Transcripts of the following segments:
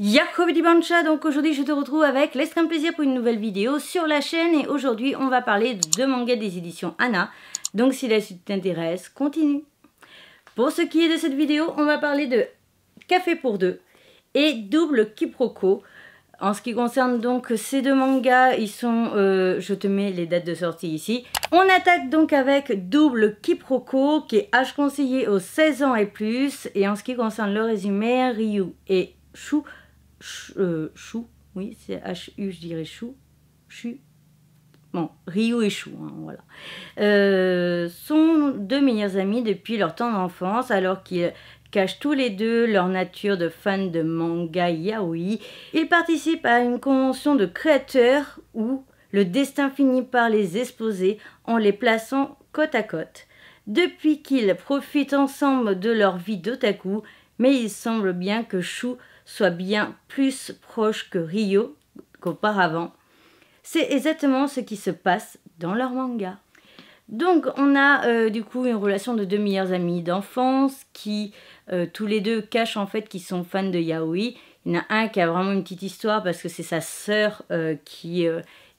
Yakobi Dibancha, donc aujourd'hui je te retrouve avec l'extrême plaisir pour une nouvelle vidéo sur la chaîne et aujourd'hui on va parler de manga des éditions Anna. Donc si la suite t'intéresse, continue. Pour ce qui est de cette vidéo, on va parler de Café pour deux et Double Quiproquo. En ce qui concerne donc ces deux mangas, ils sont, euh, je te mets les dates de sortie ici. On attaque donc avec Double Quiproquo qui est âge conseillé aux 16 ans et plus. Et en ce qui concerne le résumé, Ryu et Chou. Euh, chou, oui, c'est H-U, je dirais Chou, Chu, bon, Ryu et Chou, hein, voilà, euh, sont deux meilleurs amis depuis leur temps d'enfance, alors qu'ils cachent tous les deux leur nature de fans de manga yaoi. Ils participent à une convention de créateurs où le destin finit par les exposer en les plaçant côte à côte. Depuis qu'ils profitent ensemble de leur vie d'otaku, mais il semble bien que Chou soit bien plus proche que Ryo qu'auparavant. C'est exactement ce qui se passe dans leur manga. Donc on a euh, du coup une relation de deux meilleurs amis d'enfance qui euh, tous les deux cachent en fait qu'ils sont fans de yaoi. Il y en a un qui a vraiment une petite histoire parce que c'est sa sœur euh, qui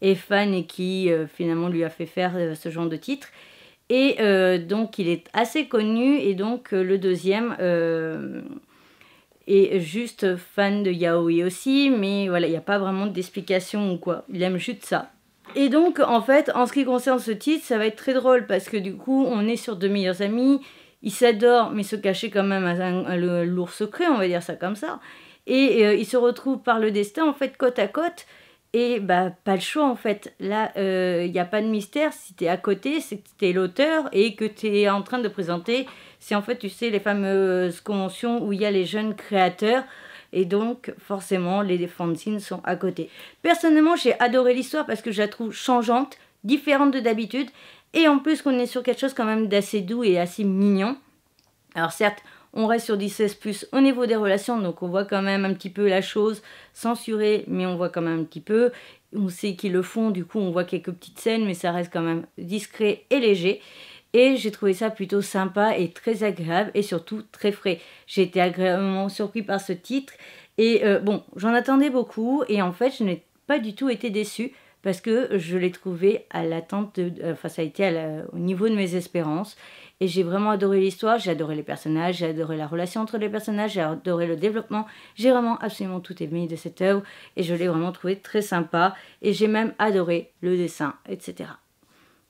est fan et qui finalement lui a fait faire ce genre de titre. Et donc il est assez connu et donc le deuxième et juste fan de yaoi aussi, mais voilà, il n'y a pas vraiment d'explication ou quoi. Il aime juste ça. Et donc, en fait, en ce qui concerne ce titre, ça va être très drôle parce que du coup, on est sur deux meilleurs amis. Ils s'adorent, mais se cachaient quand même un un lourd secret, on va dire ça comme ça. Et euh, ils se retrouvent par le destin, en fait, côte à côte. Et bah, pas le choix en fait. Là, il euh, n'y a pas de mystère. Si tu es à côté, c'est que tu es l'auteur et que tu es en train de présenter. C'est en fait, tu sais, les fameuses conventions où il y a les jeunes créateurs. Et donc, forcément, les fanzines sont à côté. Personnellement, j'ai adoré l'histoire parce que je la trouve changeante, différente de d'habitude. Et en plus, qu'on est sur quelque chose quand même d'assez doux et assez mignon. Alors certes, on reste sur 16 plus au niveau des relations, donc on voit quand même un petit peu la chose censurée, mais on voit quand même un petit peu. On sait qu'ils le font, du coup on voit quelques petites scènes, mais ça reste quand même discret et léger. Et j'ai trouvé ça plutôt sympa et très agréable et surtout très frais. J'ai été agréablement surpris par ce titre. Et euh, bon, j'en attendais beaucoup et en fait je n'ai pas du tout été déçue parce que je l'ai trouvé à l'attente, de, euh, enfin ça a été au niveau de mes espérances. Et j'ai vraiment adoré l'histoire, j'ai adoré les personnages, j'ai adoré la relation entre les personnages, j'ai adoré le développement. J'ai vraiment absolument tout aimé de cette œuvre et je l'ai vraiment trouvé très sympa. Et j'ai même adoré le dessin, etc.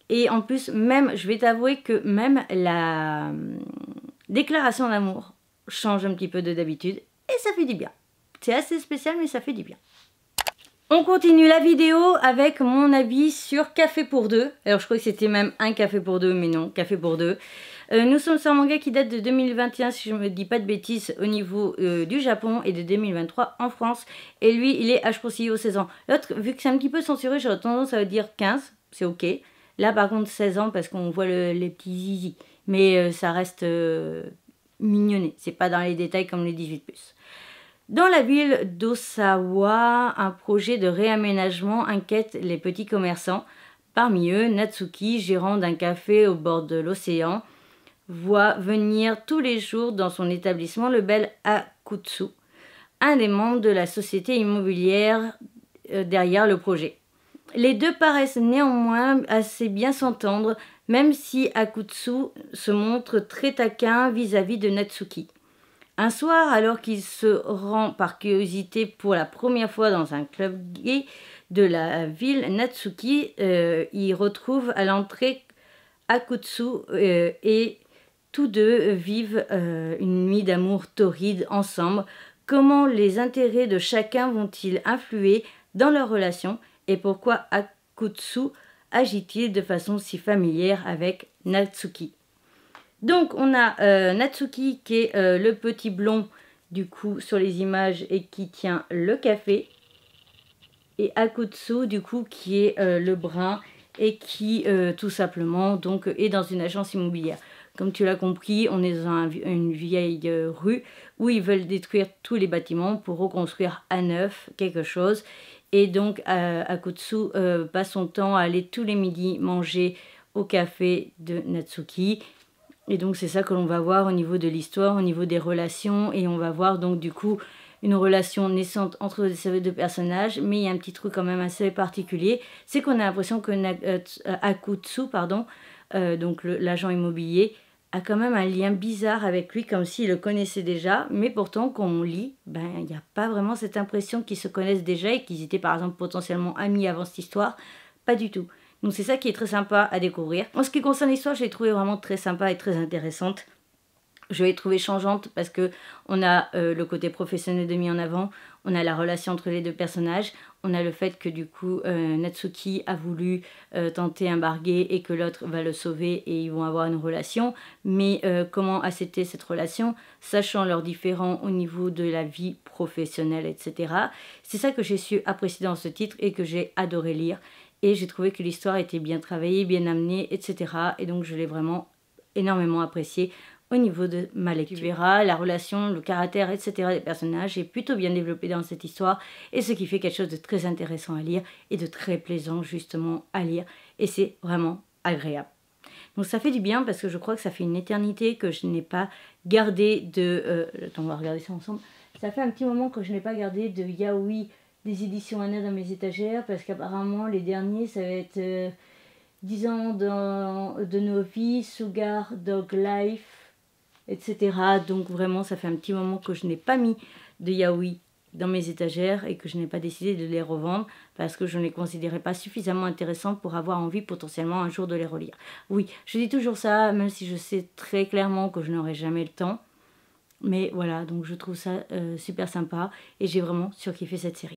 Et en plus, même, je vais t'avouer que même la hum, déclaration d'amour change un petit peu de d'habitude et ça fait du bien. C'est assez spécial, mais ça fait du bien. On continue la vidéo avec mon avis sur Café pour deux. Alors je crois que c'était même un café pour deux, mais non, Café pour deux. Euh, nous sommes sur un manga qui date de 2021, si je ne me dis pas de bêtises, au niveau euh, du Japon et de 2023 en France. Et lui, il est H aux 16 ans. L'autre, vu que c'est un petit peu censuré, j'aurais tendance à dire 15, c'est ok. Là, par contre, 16 ans parce qu'on voit les petits zizi. Mais euh, ça reste mignonné. C'est pas dans les détails comme les 18+. Dans la ville d'Osawa, un projet de réaménagement inquiète les petits commerçants. Parmi eux, Natsuki, gérant d'un café au bord de l'océan, voit venir tous les jours dans son établissement le bel Akutsu, un des membres de la société immobilière euh, derrière le projet. Les deux paraissent néanmoins assez bien s'entendre, même si Akutsu se montre très taquin vis-à-vis -vis de Natsuki. Un soir, alors qu'il se rend par curiosité pour la première fois dans un club gay de la ville, Natsuki euh, il y retrouve à l'entrée Akutsu euh, et tous deux vivent euh, une nuit d'amour torride ensemble. Comment les intérêts de chacun vont-ils influer dans leur relation et pourquoi Akutsu agit-il de façon si familière avec Natsuki donc on a euh, Natsuki qui est euh, le petit blond du coup sur les images et qui tient le café. Et Akutsu du coup qui est euh, le brun et qui tout simplement donc est dans une agence immobilière. Comme tu l'as compris, on est dans une vieille rue où ils veulent détruire tous les bâtiments pour reconstruire à neuf quelque chose. Et donc Akutsu passe son temps à aller tous les midis manger au café de Natsuki et donc c'est ça que l'on va voir au niveau de l'histoire, au niveau des relations, et on va voir donc du coup une relation naissante entre ces deux personnages, mais il y a un petit truc quand même assez particulier, c'est qu'on a l'impression que euh, euh, Akutsu, pardon, euh, donc l'agent immobilier, a quand même un lien bizarre avec lui, comme s'il le connaissait déjà, mais pourtant quand on lit, ben il n'y a pas vraiment cette impression qu'ils se connaissent déjà et qu'ils étaient par exemple potentiellement amis avant cette histoire, pas du tout. Donc c'est ça qui est très sympa à découvrir. En ce qui concerne l'histoire, je l'ai trouvée vraiment très sympa et très intéressante. Je l'ai trouvée changeante parce que on a euh, le côté professionnel de mis en avant, on a la relation entre les deux personnages, on a le fait que du coup euh, Natsuki a voulu euh, tenter un barguet et que l'autre va le sauver et ils vont avoir une relation. Mais comment accepter cette relation, sachant leurs différends au niveau de la vie professionnelle, etc. C'est ça que j'ai su apprécier dans ce titre et que j'ai adoré lire. Et j'ai trouvé que l'histoire était bien travaillée, bien amenée, etc. Et donc je l'ai vraiment énormément appréciée au niveau de ma lecture. la relation, le caractère, etc. des personnages est plutôt bien développé dans cette histoire, et ce qui fait quelque chose de très intéressant à lire et de très plaisant justement à lire, et c'est vraiment agréable. Donc ça fait du bien parce que je crois que ça fait une éternité que je n'ai pas gardé de... Euh, attends, on va regarder ça ensemble. Ça fait un petit moment que je n'ai pas gardé de yaoi des éditions Anna dans mes étagères parce qu'apparemment les derniers ça va être 10 euh, ans dans, de nos vies, Sugar, Dog Life, etc. Donc vraiment ça fait un petit moment que je n'ai pas mis de yaoi dans mes étagères et que je n'ai pas décidé de les revendre parce que je ne les considérais pas suffisamment intéressants pour avoir envie potentiellement un jour de les relire. Oui, je dis toujours ça, même si je sais très clairement que je n'aurai jamais le temps. Mais voilà, donc je trouve ça euh, super sympa et j'ai vraiment surkiffé cette série.